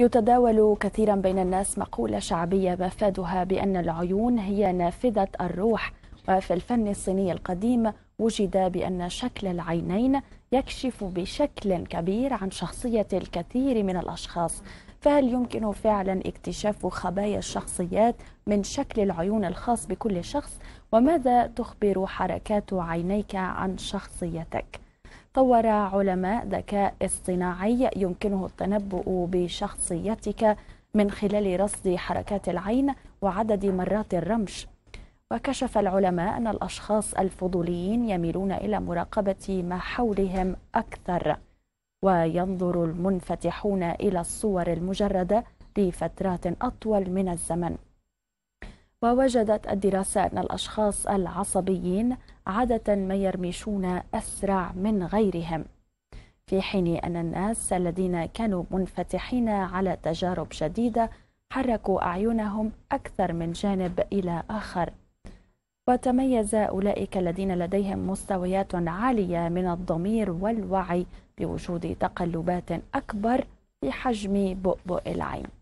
يتداول كثيرا بين الناس مقولة شعبية مفادها بأن العيون هي نافذة الروح وفي الفن الصيني القديم وجد بأن شكل العينين يكشف بشكل كبير عن شخصية الكثير من الأشخاص فهل يمكن فعلا اكتشاف خبايا الشخصيات من شكل العيون الخاص بكل شخص وماذا تخبر حركات عينيك عن شخصيتك؟ طور علماء ذكاء اصطناعي يمكنه التنبؤ بشخصيتك من خلال رصد حركات العين وعدد مرات الرمش وكشف العلماء أن الأشخاص الفضوليين يميلون إلى مراقبة ما حولهم أكثر وينظر المنفتحون إلى الصور المجردة لفترات أطول من الزمن ووجدت الدراسة أن الأشخاص العصبيين عادة ما يرمشون أسرع من غيرهم في حين أن الناس الذين كانوا منفتحين على تجارب جديدة حركوا أعينهم أكثر من جانب إلى آخر وتميز أولئك الذين لديهم مستويات عالية من الضمير والوعي بوجود تقلبات أكبر في حجم بؤبؤ العين